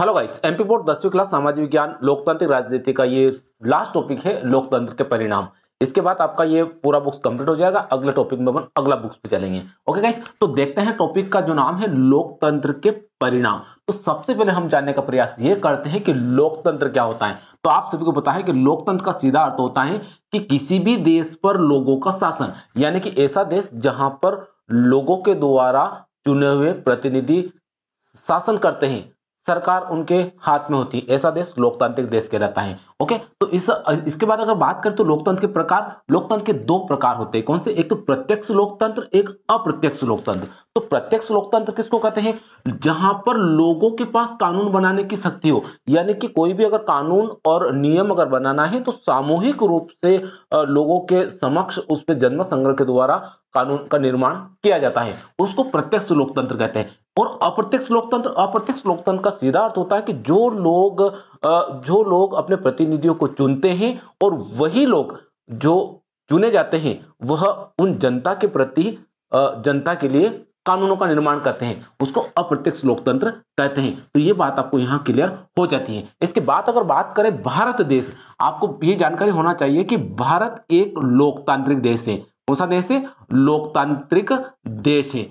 hello guys MP board दसवीं class सामाजिक विज्ञान लोकतांत्रिक राजनीति का ये लास्ट टॉपिक है लोकतंत्र के परिणाम इसके बाद आपका ये पूरा बुक्स कंप्लीट हो जाएगा अगले टॉपिक में अपन अगला बुक्स पे चलेंगे ओके गाइस तो देखते हैं टॉपिक का जो नाम है लोकतंत्र के परिणाम तो सबसे पहले हम जानने का प्रयास ये करते हैं कि लोकतंत्र क्या होता है तो आप सभी को पता है कि लोकतंत्र का सीधा अर्थ होता है कि किसी भी देश पर लोगों का शासन यानी कि ऐसा देश जहां पर लोगों के द्वारा चुने हुए प्रतिनिधि शासन करते हैं सरकार उनके हाथ में होती है ऐसा देश लोकतांत्रिक देश कहलाता है ओके तो इस इसके बाद अगर बात करें तो लोकतंत्र के प्रकार लोकतंत्र के दो प्रकार होते हैं कौन से एक तो प्रत्यक्ष लोकतंत्र एक अप्रत्यक्ष लोकतंत्र तो प्रत्यक्ष लोकतंत्र किसको कहते हैं जहां पर लोगों के पास कानून बनाने की शक्ति हो यानी कि कोई भी अगर कानून और नियम अगर बनाना है तो सामूहिक रूप से लोगों के समक्ष उस पर जन्म संग्रह के द्वारा कानून का निर्माण किया जाता है उसको प्रत्यक्ष लोकतंत्र कहते हैं और अप्रत्यक्ष लोकतंत्र अप्रत्यक्ष लोकतंत्र का सीधा अर्थ होता है कि जो लोग जो लोग अपने प्रतिनिधियों को चुनते हैं और वही लोग जो चुने जाते हैं वह उन जनता के प्रति जनता के लिए कानूनों का निर्माण करते हैं उसको अप्रत्यक्ष लोकतंत्र कहते हैं तो ये बात आपको यहाँ क्लियर हो जाती है इसके बाद अगर बात करें भारत देश आपको ये जानकारी होना चाहिए कि भारत एक लोकतांत्रिक देश है कौन सा देश है लोकतांत्रिक देश है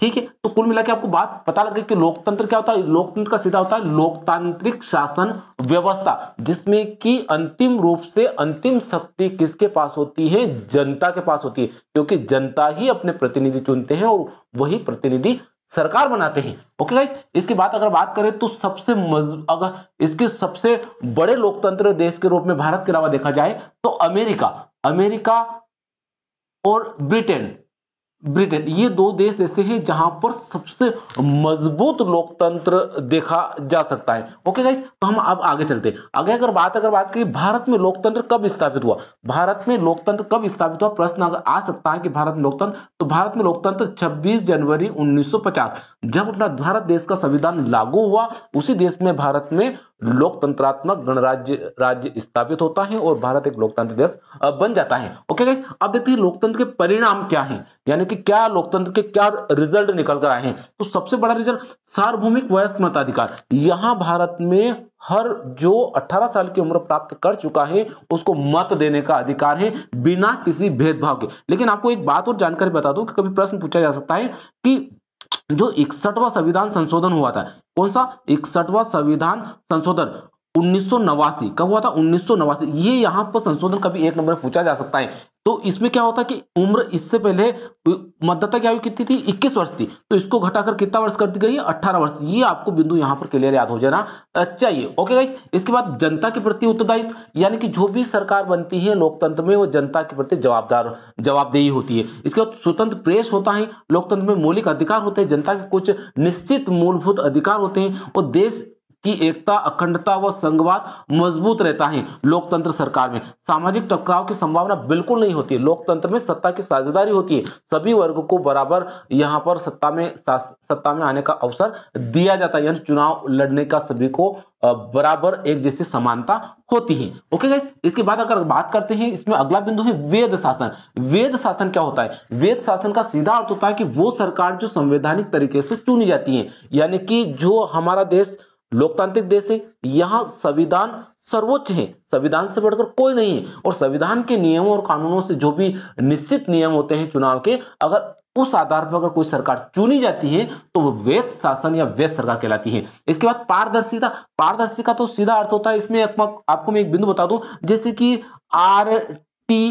ठीक है तो कुल मिला के आपको बात पता लग गई कि लोकतंत्र क्या होता है लोकतंत्र का सीधा होता है लोकतांत्रिक शासन व्यवस्था जिसमें कि अंतिम रूप से अंतिम शक्ति किसके पास होती है जनता के पास होती है क्योंकि जनता ही अपने प्रतिनिधि चुनते हैं और वही प्रतिनिधि सरकार बनाते हैं ओके गाइस इसके बाद अगर बात करें तो सबसे मज अगर इसके सबसे बड़े लोकतंत्र देश के रूप में भारत के अलावा देखा जाए तो अमेरिका अमेरिका और ब्रिटेन ब्रिटेन ये दो देश ऐसे हैं जहां पर सबसे मजबूत लोकतंत्र देखा जा सकता है ओके गाइस तो हम अब आगे चलते हैं आगे अगर बात अगर बात करें भारत में लोकतंत्र कब स्थापित हुआ भारत में लोकतंत्र कब स्थापित हुआ प्रश्न अगर आ सकता है कि भारत में लोकतंत्र तो भारत में लोकतंत्र 26 जनवरी 1950 जब अपना भारत देश का संविधान लागू हुआ उसी देश में भारत में लोकतंत्रात्मक गणराज्य राज्य स्थापित होता है और भारत एक लोकतांत्रिक देश बन जाता है ओके गाइस अब देखते हैं लोकतंत्र के परिणाम क्या है यानी कि क्या लोकतंत्र के क्या रिजल्ट निकल कर आए हैं तो सबसे बड़ा रिजल्ट सार्वभौमिक वयस्क मताधिकार यहां भारत में हर जो 18 साल की उम्र प्राप्त कर चुका है उसको मत देने का अधिकार है बिना किसी भेदभाव के लेकिन आपको एक बात और जानकारी बता दूं कि कभी प्रश्न पूछा जा सकता है कि जो इकसठवा संविधान संशोधन हुआ था कौन सा इकसठवा संविधान संशोधन 1989 कब हुआ था उन्नीस ये यहाँ पर संशोधन कभी एक नंबर पूछा जा सकता है तो इसमें क्या होता है कि उम्र इससे पहले मतदाता की आयु कितनी थी 21 वर्ष थी तो इसको घटाकर कितना वर्ष कर दी गई है 18 वर्ष ये आपको बिंदु यहाँ पर क्लियर याद हो जाना चाहिए ओके गाइस इसके बाद जनता के प्रति उत्तरदायित्व यानी कि जो भी सरकार बनती है लोकतंत्र में वो जनता के प्रति जवाबदार जवाबदेही होती है इसके बाद स्वतंत्र प्रेस होता है लोकतंत्र में मौलिक अधिकार होते हैं जनता के कुछ निश्चित मूलभूत अधिकार होते हैं और देश की एकता अखंडता व संघवाद मजबूत रहता है लोकतंत्र सरकार में सामाजिक टकराव की संभावना बिल्कुल नहीं होती है लोकतंत्र में सत्ता की साझेदारी होती है सभी वर्ग को बराबर यहाँ पर सत्ता में सत्ता में आने का अवसर दिया जाता है यानी चुनाव लड़ने का सभी को बराबर एक जैसी समानता होती है ओके गाइस इसके बाद अगर बात करते हैं इसमें अगला बिंदु है वेद शासन वेद शासन क्या होता है वेद शासन का सीधा अर्थ होता है कि वो सरकार जो संवैधानिक तरीके से चुनी जाती है यानी कि जो हमारा देश लोकतांत्रिक देश है यहाँ संविधान सर्वोच्च है संविधान से बढ़कर कोई नहीं है और संविधान के नियमों और कानूनों से जो भी निश्चित नियम होते हैं चुनाव के अगर उस आधार पर अगर कोई सरकार चुनी जाती है तो वह वैध शासन या वैध सरकार कहलाती है इसके बाद पारदर्शिता पारदर्शिता तो सीधा अर्थ होता है इसमें आपको मैं एक बिंदु बता दू जैसे कि R T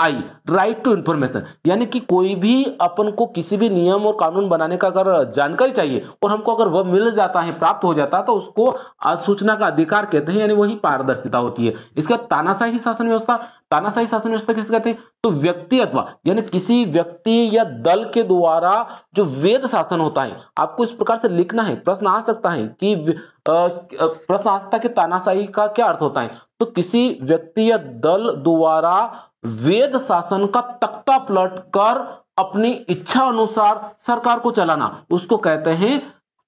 I right to information यानी कि कोई भी अपन को किसी भी नियम और कानून बनाने का अगर जानकारी चाहिए और हमको अगर वह मिल जाता है प्राप्त हो जाता है तो उसको सूचना का अधिकार कहते हैं यानी वही पारदर्शिता होती है इसके बाद तानाशाही शासन व्यवस्था तानाशाही शासन व्यवस्था किसे कहते हैं तो व्यक्ति अथवा यानी किसी व्यक्ति या दल के द्वारा जो वेद शासन होता है आपको इस प्रकार से लिखना है प्रश्न आ सकता है कि प्रश्न आ सकता है कि तानाशाही का क्या अर्थ होता है तो किसी व्यक्ति या दल द्वारा वेद शासन का तख्ता पलट कर अपनी इच्छा अनुसार सरकार को चलाना उसको कहते हैं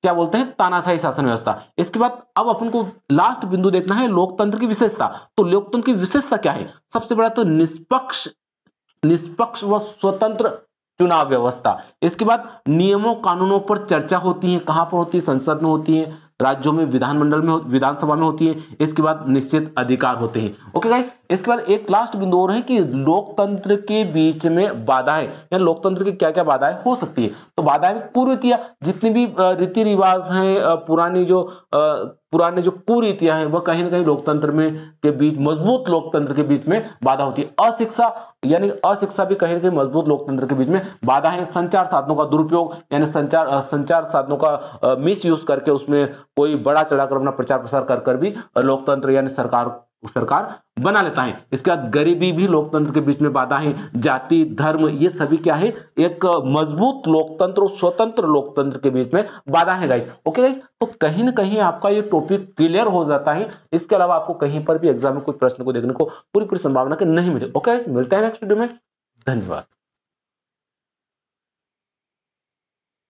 क्या बोलते हैं तानाशाही शासन व्यवस्था इसके बाद अब अपन को लास्ट बिंदु देखना है लोकतंत्र की विशेषता तो लोकतंत्र की विशेषता क्या है सबसे बड़ा तो निष्पक्ष निष्पक्ष व स्वतंत्र चुनाव व्यवस्था इसके बाद नियमों कानूनों पर चर्चा होती है कहां पर होती है संसद में होती है राज्यों में विधानमंडल में विधानसभा में होती है इसके बाद निश्चित अधिकार होते हैं ओके गाइस इसके बाद एक लास्ट बिंदु और है कि लोकतंत्र के बीच में बाधाएं या लोकतंत्र की क्या क्या बाधाएं हो सकती है तो बाधाएं कुरीतियां जितनी भी रीति रिवाज हैं पुरानी जो पुराने जो कुरीतियां हैं वह कहीं ना कहीं लोकतंत्र में के बीच मजबूत लोकतंत्र के बीच में बाधा होती है अशिक्षा यानी अशिक्षा भी कहीं ना कहीं मजबूत लोकतंत्र के बीच में बाधा है संचार साधनों का दुरुपयोग यानी संचार संचार साधनों का मिस यूज करके उसमें कोई बड़ा चढ़ाकर अपना प्रचार प्रसार कर कर भी लोकतंत्र यानी सरकार सरकार बना लेता है इसके बाद गरीबी भी लोकतंत्र के बीच में बाधा है जाति धर्म ये सभी क्या है एक मजबूत लोकतंत्र और स्वतंत्र लोकतंत्र के बीच में बाधा है गाइस ओके गाइस तो कहीं ना कहीं आपका ये टॉपिक क्लियर हो जाता है इसके अलावा आपको कहीं पर भी एग्जाम में कुछ प्रश्न को देखने को पूरी पूरी संभावना के नहीं मिले ओके गाइस मिलते हैं नेक्स्ट वीडियो में धन्यवाद